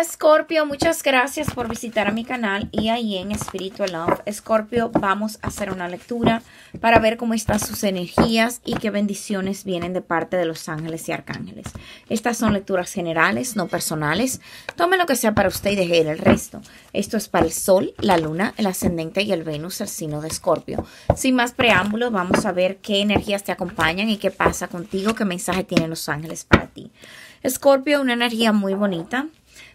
escorpio Scorpio, muchas gracias por visitar a mi canal y ahí en Spiritual Love. Scorpio, vamos a hacer una lectura para ver cómo están sus energías y qué bendiciones vienen de parte de los ángeles y arcángeles. Estas son lecturas generales, no personales. Tome lo que sea para usted y deje el resto. Esto es para el Sol, la Luna, el Ascendente y el Venus, el signo de Scorpio. Sin más preámbulos, vamos a ver qué energías te acompañan y qué pasa contigo, qué mensaje tienen los ángeles para ti. Scorpio, una energía muy bonita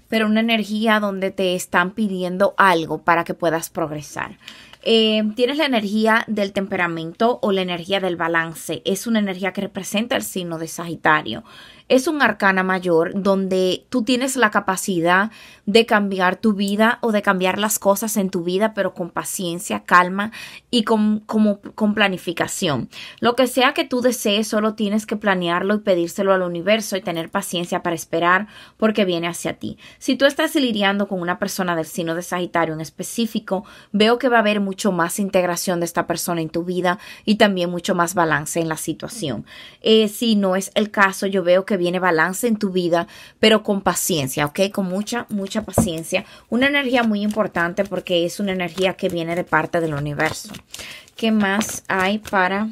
pero una energía donde te están pidiendo algo para que puedas progresar. Eh, tienes la energía del temperamento o la energía del balance. Es una energía que representa el signo de Sagitario es un arcana mayor donde tú tienes la capacidad de cambiar tu vida o de cambiar las cosas en tu vida, pero con paciencia, calma y con, como, con planificación. Lo que sea que tú desees, solo tienes que planearlo y pedírselo al universo y tener paciencia para esperar porque viene hacia ti. Si tú estás lidiando con una persona del signo de Sagitario en específico, veo que va a haber mucho más integración de esta persona en tu vida y también mucho más balance en la situación. Eh, si no es el caso, yo veo que viene balance en tu vida, pero con paciencia, ¿ok? Con mucha, mucha paciencia. Una energía muy importante porque es una energía que viene de parte del universo. ¿Qué más hay para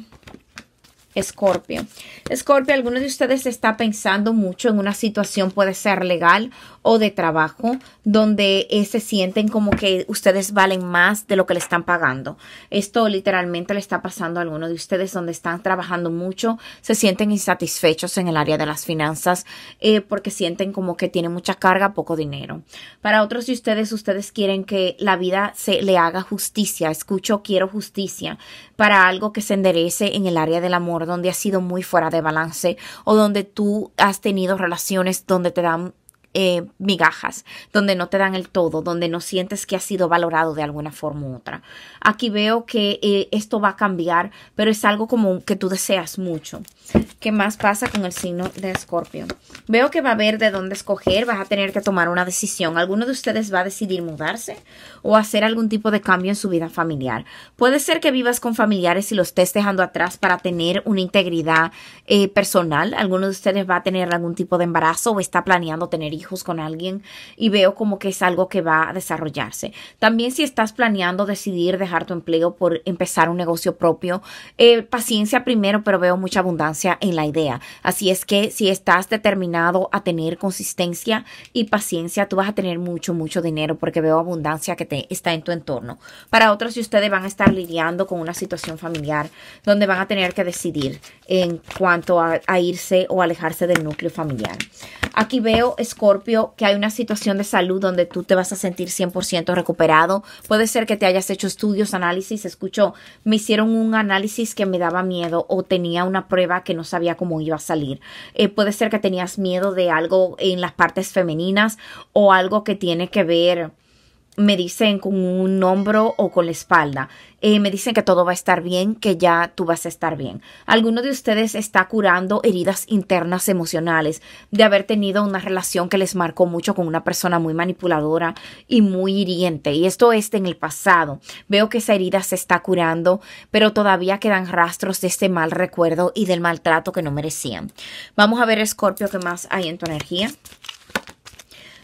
Escorpio. Escorpio, alguno de ustedes está pensando mucho en una situación, puede ser legal o de trabajo, donde eh, se sienten como que ustedes valen más de lo que le están pagando. Esto literalmente le está pasando a alguno de ustedes donde están trabajando mucho, se sienten insatisfechos en el área de las finanzas eh, porque sienten como que tienen mucha carga, poco dinero. Para otros de ustedes, ustedes quieren que la vida se le haga justicia. Escucho, quiero justicia para algo que se enderece en el área del amor donde has sido muy fuera de balance o donde tú has tenido relaciones donde te dan eh, migajas, donde no te dan el todo, donde no sientes que has sido valorado de alguna forma u otra. Aquí veo que eh, esto va a cambiar, pero es algo como que tú deseas mucho. ¿Qué más pasa con el signo de Escorpio? Veo que va a haber de dónde escoger, vas a tener que tomar una decisión. ¿Alguno de ustedes va a decidir mudarse o hacer algún tipo de cambio en su vida familiar? Puede ser que vivas con familiares y los estés dejando atrás para tener una integridad eh, personal. ¿Alguno de ustedes va a tener algún tipo de embarazo o está planeando tener hijos con alguien y veo como que es algo que va a desarrollarse. También si estás planeando decidir dejar tu empleo por empezar un negocio propio, eh, paciencia primero, pero veo mucha abundancia en la idea. Así es que si estás determinado a tener consistencia y paciencia, tú vas a tener mucho, mucho dinero porque veo abundancia que te, está en tu entorno. Para otros, si ustedes van a estar lidiando con una situación familiar donde van a tener que decidir en cuanto a, irse o alejarse del núcleo familiar. Aquí veo, que hay una situación de salud donde tú te vas a sentir 100% recuperado. Puede ser que te hayas hecho estudios, análisis, escucho, me hicieron un análisis que me daba miedo o tenía una prueba que no sabía cómo iba a salir. Eh, puede ser que tenías miedo de algo en las partes femeninas o algo que tiene que ver me dicen con un hombro o con la espalda. Eh, me dicen que todo va a estar bien, que ya tú vas a estar bien. Alguno de ustedes está curando heridas internas emocionales de haber tenido una relación que les marcó mucho con una persona muy manipuladora y muy hiriente. Y esto es en el pasado. Veo que esa herida se está curando, pero todavía quedan rastros de este mal recuerdo y del maltrato que no merecían. Vamos a ver, Scorpio, qué más hay en tu energía.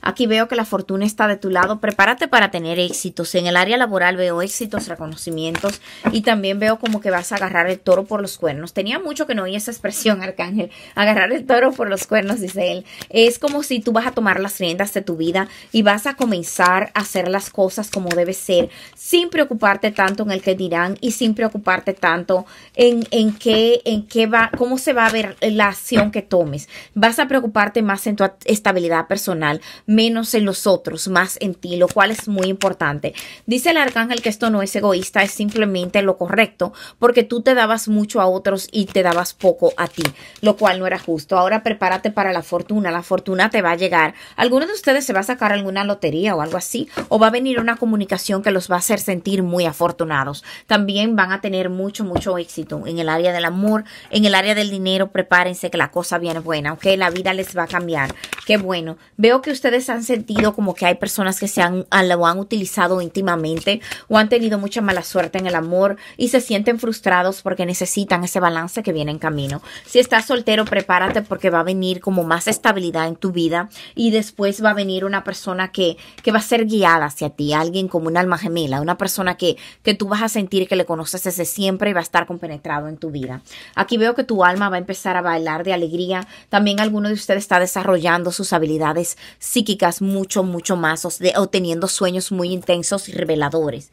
Aquí veo que la fortuna está de tu lado. Prepárate para tener éxitos. En el área laboral veo éxitos, reconocimientos y también veo como que vas a agarrar el toro por los cuernos. Tenía mucho que no oí esa expresión, Arcángel. Agarrar el toro por los cuernos, dice él. Es como si tú vas a tomar las riendas de tu vida y vas a comenzar a hacer las cosas como debe ser, sin preocuparte tanto en el que dirán y sin preocuparte tanto en, en en qué va, cómo se va a ver la acción que tomes. Vas a preocuparte más en tu estabilidad personal menos en los otros, más en ti, lo cual es muy importante. Dice el arcángel que esto no es egoísta, es simplemente lo correcto, porque tú te dabas mucho a otros y te dabas poco a ti, lo cual no era justo. Ahora prepárate para la fortuna, la fortuna te va a llegar. Alguno de ustedes se va a sacar alguna lotería o algo así, o va a venir una comunicación que los va a hacer sentir muy afortunados. También van a tener mucho, mucho éxito en el área del amor, en el área del dinero, prepárense que la cosa viene buena, ¿ok? La vida les va a cambiar. Qué bueno. Veo que ustedes han sentido como que hay personas que se han, lo han utilizado íntimamente o han tenido mucha mala suerte en el amor y se sienten frustrados porque necesitan ese balance que viene en camino. Si estás soltero, prepárate porque va a venir como más estabilidad en tu vida y después va a venir una persona que, que va a ser guiada hacia ti, alguien como un alma gemela, una persona que, que tú vas a sentir que le conoces desde siempre y va a estar compenetrado en tu vida. Aquí veo que tu alma va a empezar a bailar de alegría. También alguno de ustedes está desarrollando sus habilidades psíquicas mucho, mucho más, de, o sueños muy intensos y reveladores.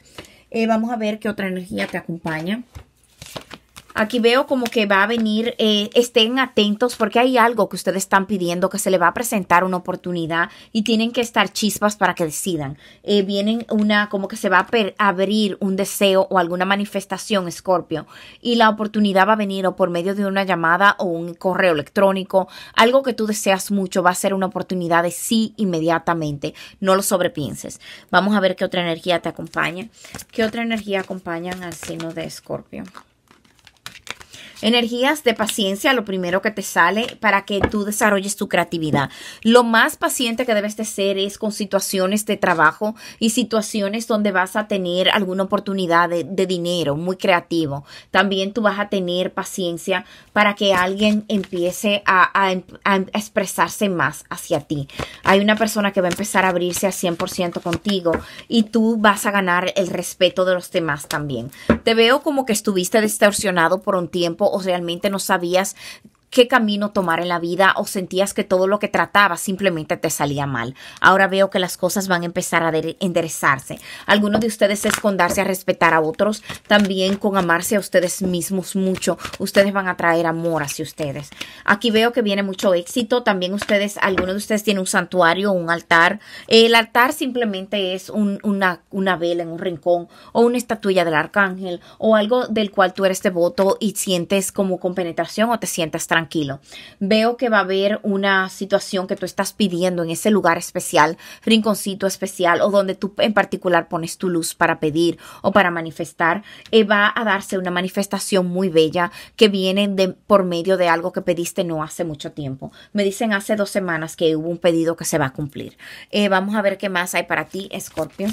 Eh, vamos a ver qué otra energía te acompaña. Aquí veo como que va a venir, eh, estén atentos porque hay algo que ustedes están pidiendo que se le va a presentar una oportunidad y tienen que estar chispas para que decidan. Eh, vienen una, como que se va a abrir un deseo o alguna manifestación, Escorpio y la oportunidad va a venir o por medio de una llamada o un correo electrónico. Algo que tú deseas mucho va a ser una oportunidad de sí inmediatamente. No lo sobrepienses. Vamos a ver qué otra energía te acompaña. ¿Qué otra energía acompañan al signo de Scorpio? Energías de paciencia, lo primero que te sale para que tú desarrolles tu creatividad. Lo más paciente que debes de ser es con situaciones de trabajo y situaciones donde vas a tener alguna oportunidad de, dinero, muy creativo. También tú vas a tener paciencia para que alguien empiece a, expresarse más hacia ti. Hay una persona que va a empezar a abrirse al 100% contigo y tú vas a ganar el respeto de los demás también. Te veo como que estuviste distorsionado por un tiempo o realmente no sabías qué camino tomar en la vida o sentías que todo lo que tratabas simplemente te salía mal. Ahora veo que las cosas van a empezar a enderezarse. Algunos de ustedes escondarse a respetar a otros, también con amarse a ustedes mismos mucho. Ustedes van a traer amor hacia ustedes. Aquí veo que viene mucho éxito. También ustedes, algunos de ustedes tienen un santuario, un altar. El altar simplemente es una, vela en un rincón o una estatuilla del arcángel o algo del cual tú eres devoto y sientes como con penetración o te sientas tranquilo tranquilo. Veo que va a haber una situación que tú estás pidiendo en ese lugar especial, rinconcito especial o donde tú en particular pones tu luz para pedir o para manifestar. Eh, va a darse una manifestación muy bella que viene por medio de algo que pediste no hace mucho tiempo. Me dicen hace dos semanas que hubo un pedido que se va a cumplir. Eh, vamos a ver qué más hay para ti, Scorpio.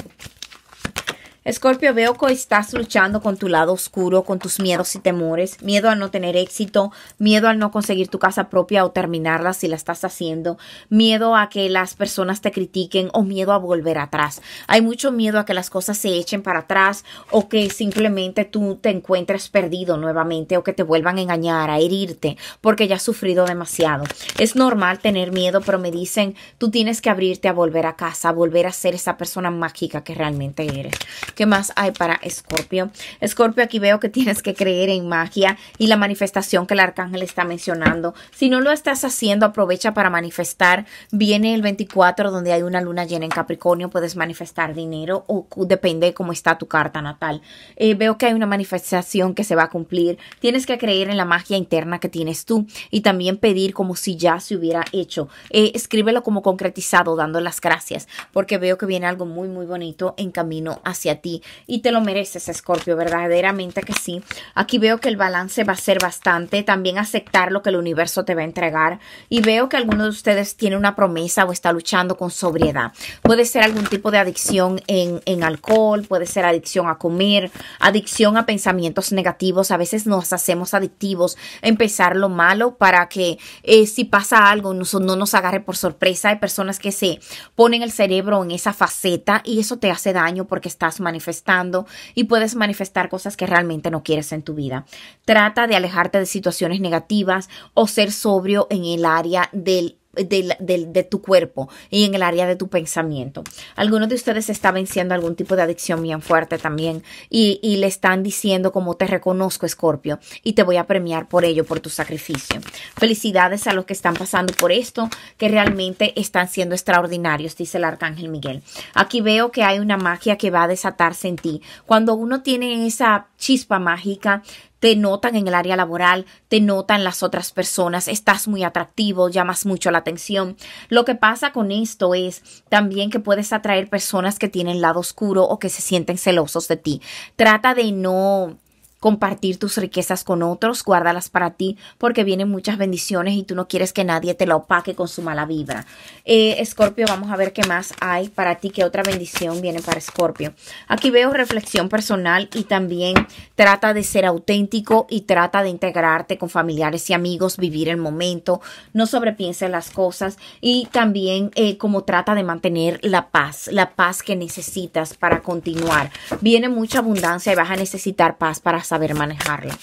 Escorpio, veo que estás luchando con tu lado oscuro, con tus miedos y temores, miedo al no tener éxito, miedo al no conseguir tu casa propia o terminarla si la estás haciendo, miedo a que las personas te critiquen o miedo a volver atrás. Hay mucho miedo a que las cosas se echen para atrás o que simplemente tú te encuentres perdido nuevamente o que te vuelvan a engañar, a herirte, porque ya has sufrido demasiado. Es normal tener miedo, pero me dicen, tú tienes que abrirte a volver a casa, a volver a ser esa persona mágica que realmente eres. ¿Qué más hay para Escorpio? Escorpio, aquí veo que tienes que creer en magia y la manifestación que el arcángel está mencionando. Si no lo estás haciendo, aprovecha para manifestar. Viene el 24 donde hay una luna llena en Capricornio, puedes manifestar dinero o depende de cómo está tu carta natal. Eh, veo que hay una manifestación que se va a cumplir. Tienes que creer en la magia interna que tienes tú y también pedir como si ya se hubiera hecho. Eh, escríbelo como concretizado, dando las gracias, porque veo que viene algo muy, muy bonito en camino hacia ti y te lo mereces, Escorpio, verdaderamente que sí. Aquí veo que el balance va a ser bastante, también aceptar lo que el universo te va a entregar y veo que alguno de ustedes tiene una promesa o está luchando con sobriedad. Puede ser algún tipo de adicción en, alcohol, puede ser adicción a comer, adicción a pensamientos negativos, a veces nos hacemos adictivos, empezar lo malo para que eh, si pasa algo no, no nos agarre por sorpresa. Hay personas que se ponen el cerebro en esa faceta y eso te hace daño porque estás manejando manifestando y puedes manifestar cosas que realmente no quieres en tu vida. Trata de alejarte de situaciones negativas o ser sobrio en el área del de, tu cuerpo y en el área de tu pensamiento. Algunos de ustedes están venciendo algún tipo de adicción bien fuerte también y, y le están diciendo como te reconozco, Escorpio, y te voy a premiar por ello, por tu sacrificio. Felicidades a los que están pasando por esto, que realmente están siendo extraordinarios, dice el arcángel Miguel. Aquí veo que hay una magia que va a desatarse en ti. Cuando uno tiene esa chispa mágica, te notan en el área laboral, te notan las otras personas, estás muy atractivo, llamas mucho la atención. Lo que pasa con esto es también que puedes atraer personas que tienen lado oscuro o que se sienten celosos de ti. Trata de no compartir tus riquezas con otros, guárdalas para ti porque vienen muchas bendiciones y tú no quieres que nadie te la opaque con su mala vibra. Eh, Escorpio, vamos a ver qué más hay para ti, qué otra bendición viene para Escorpio. Aquí veo reflexión personal y también trata de ser auténtico y trata de integrarte con familiares y amigos, vivir el momento, no sobrepienses las cosas y también eh, como trata de mantener la paz, la paz que necesitas para continuar. Viene mucha abundancia y vas a necesitar paz para saber manejarla.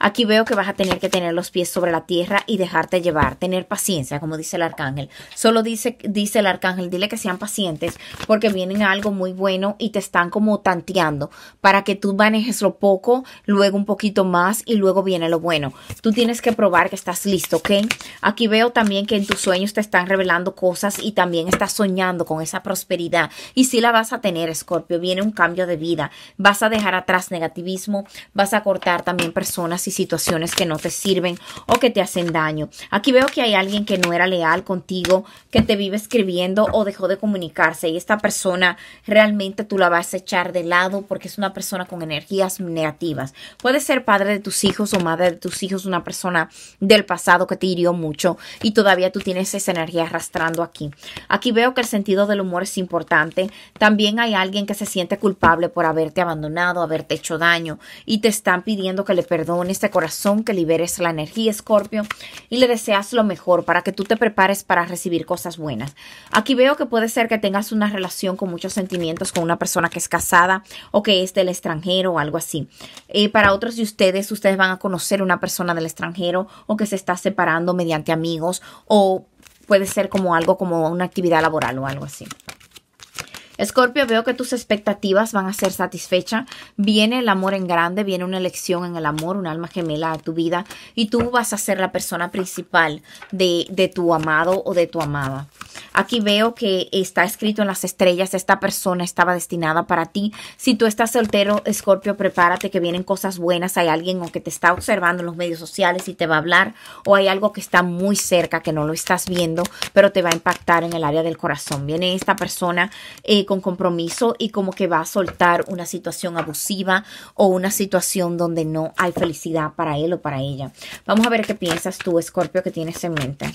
Aquí veo que vas a tener que tener los pies sobre la tierra y dejarte llevar, tener paciencia, como dice el arcángel. Solo dice, dice el arcángel, dile que sean pacientes porque vienen algo muy bueno y te están como tanteando para que tú manejes lo poco, luego un poquito más y luego viene lo bueno. Tú tienes que probar que estás listo, ¿ok? Aquí veo también que en tus sueños te están revelando cosas y también estás soñando con esa prosperidad. Y si la vas a tener, Scorpio, viene un cambio de vida. Vas a dejar atrás negativismo, vas a cortar también personas situaciones que no te sirven o que te hacen daño. Aquí veo que hay alguien que no era leal contigo, que te vive escribiendo o dejó de comunicarse y esta persona realmente tú la vas a echar de lado porque es una persona con energías negativas. Puede ser padre de tus hijos o madre de tus hijos, una persona del pasado que te hirió mucho y todavía tú tienes esa energía arrastrando aquí. Aquí veo que el sentido del humor es importante. También hay alguien que se siente culpable por haberte abandonado, haberte hecho daño y te están pidiendo que le perdones este corazón, que liberes la energía, Escorpio, y le deseas lo mejor para que tú te prepares para recibir cosas buenas. Aquí veo que puede ser que tengas una relación con muchos sentimientos con una persona que es casada o que es del extranjero o algo así. Eh, para otros de ustedes, ustedes van a conocer una persona del extranjero o que se está separando mediante amigos o puede ser como algo como una actividad laboral o algo así. Escorpio, veo que tus expectativas van a ser satisfechas. Viene el amor en grande, viene una elección en el amor, un alma gemela a tu vida y tú vas a ser la persona principal de, de tu amado o de tu amada. Aquí veo que está escrito en las estrellas, esta persona estaba destinada para ti. Si tú estás soltero, Escorpio, prepárate que vienen cosas buenas. Hay alguien o que te está observando en los medios sociales y te va a hablar, o hay algo que está muy cerca que no lo estás viendo, pero te va a impactar en el área del corazón. Viene esta persona eh, con compromiso y como que va a soltar una situación abusiva o una situación donde no hay felicidad para él o para ella. Vamos a ver qué piensas tú, Escorpio, que tienes en mente.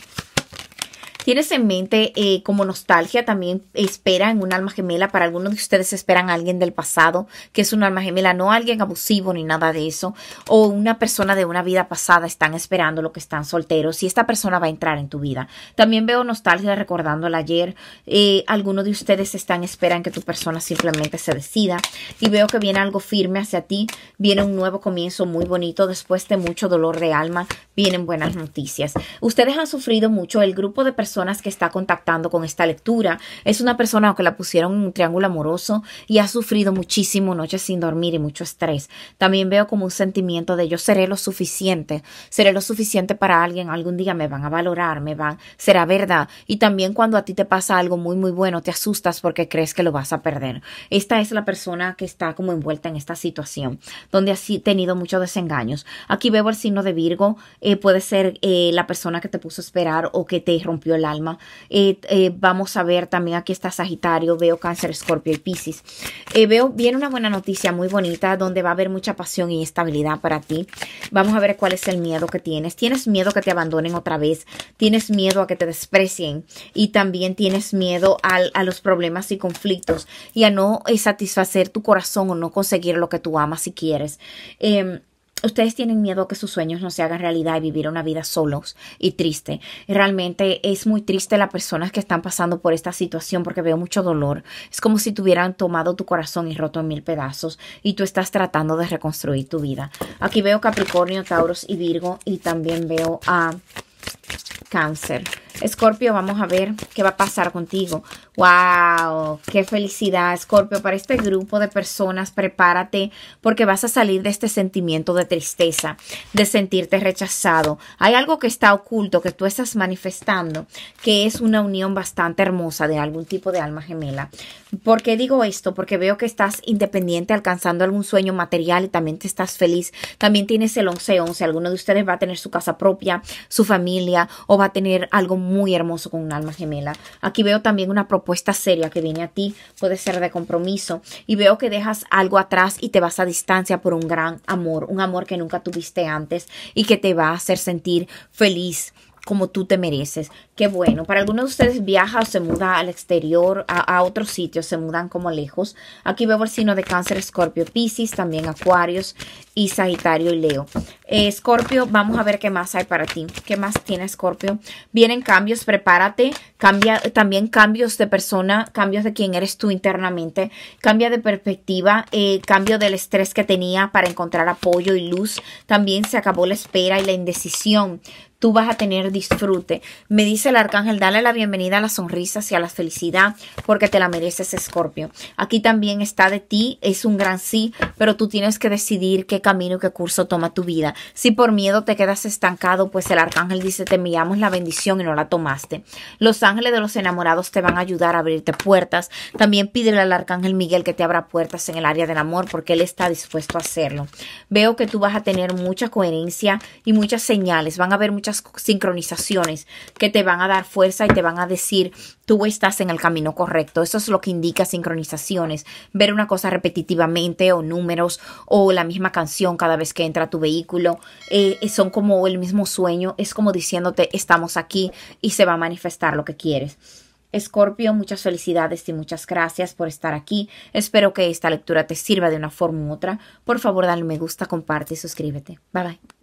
¿Tienes en mente eh, como nostalgia también espera en un alma gemela? Para algunos de ustedes esperan a alguien del pasado que es un alma gemela, no alguien abusivo ni nada de eso. O una persona de una vida pasada están esperando lo que están solteros y esta persona va a entrar en tu vida. También veo nostalgia recordándola ayer. Eh, algunos de ustedes están esperan que tu persona simplemente se decida y veo que viene algo firme hacia ti. Viene un nuevo comienzo muy bonito después de mucho dolor de alma. Vienen buenas noticias. Ustedes han sufrido mucho el grupo de personas personas que está contactando con esta lectura. Es una persona que la pusieron en un triángulo amoroso y ha sufrido muchísimo noches sin dormir y mucho estrés. También veo como un sentimiento de yo seré lo suficiente, seré lo suficiente para alguien, algún día me van a valorar, me van, será verdad. Y también cuando a ti te pasa algo muy, muy bueno, te asustas porque crees que lo vas a perder. Esta es la persona que está como envuelta en esta situación, donde ha tenido muchos desengaños. Aquí veo el signo de Virgo, eh, puede ser eh, la persona que te puso a esperar o que te rompió el alma. Eh, eh, vamos a ver también aquí está Sagitario, veo Cáncer, Escorpio y piscis eh, veo, bien una buena noticia muy bonita donde va a haber mucha pasión y estabilidad para ti. Vamos a ver cuál es el miedo que tienes. Tienes miedo que te abandonen otra vez, tienes miedo a que te desprecien y también tienes miedo a los problemas y conflictos y a no satisfacer tu corazón o no conseguir lo que tú amas si quieres. Em, ustedes tienen miedo que sus sueños no se hagan realidad y vivir una vida solos y triste. Realmente es muy triste las personas que están pasando por esta situación porque veo mucho dolor. Es como si tuvieran tomado tu corazón y roto en mil pedazos y tú estás tratando de reconstruir tu vida. Aquí veo Capricornio, Tauros y Virgo y también veo a... Cáncer. Escorpio, vamos a ver qué va a pasar contigo. ¡Wow! ¡Qué felicidad, Escorpio! Para este grupo de personas, prepárate porque vas a salir de este sentimiento de tristeza, de sentirte rechazado. Hay algo que está oculto, que tú estás manifestando, que es una unión bastante hermosa de algún tipo de alma gemela. ¿Por qué digo esto? Porque veo que estás independiente, alcanzando algún sueño material y también te estás feliz. También tienes el 11-11. Alguno de ustedes va a tener su casa propia, su familia o va a tener algo muy hermoso con un alma gemela. Aquí veo también una propuesta seria que viene a ti, puede ser de compromiso y veo que dejas algo atrás y te vas a distancia por un gran amor, un amor que nunca tuviste antes y que te va a hacer sentir feliz como tú te mereces. Qué bueno. Para algunos de ustedes viaja o se muda al exterior, a, otros sitios, se mudan como lejos. Aquí veo el signo de cáncer, escorpio, piscis, también acuarios y sagitario y leo. Eh, escorpio, vamos a ver qué más hay para ti. ¿Qué más tiene Escorpio? Vienen cambios, prepárate. Cambia, también cambios de persona, cambios de quién eres tú internamente. Cambia de perspectiva, eh, cambio del estrés que tenía para encontrar apoyo y luz. También se acabó la espera y la indecisión tú vas a tener disfrute. Me dice el arcángel, dale la bienvenida a las sonrisas y a la felicidad porque te la mereces, Escorpio. Aquí también está de ti, es un gran sí, pero tú tienes que decidir qué camino y qué curso toma tu vida. Si por miedo te quedas estancado, pues el arcángel dice, te enviamos la bendición y no la tomaste. Los ángeles de los enamorados te van a ayudar a abrirte puertas. También pídele al arcángel Miguel que te abra puertas en el área del amor porque él está dispuesto a hacerlo. Veo que tú vas a tener mucha coherencia y muchas señales. Van a haber muchas sincronizaciones que te van a dar fuerza y te van a decir, tú estás en el camino correcto. Eso es lo que indica sincronizaciones. Ver una cosa repetitivamente o números o la misma canción cada vez que entra tu vehículo. Eh, son como el mismo sueño. Es como diciéndote, estamos aquí y se va a manifestar lo que quieres. Escorpio, muchas felicidades y muchas gracias por estar aquí. Espero que esta lectura te sirva de una forma u otra. Por favor, dale me gusta, comparte y suscríbete. Bye bye.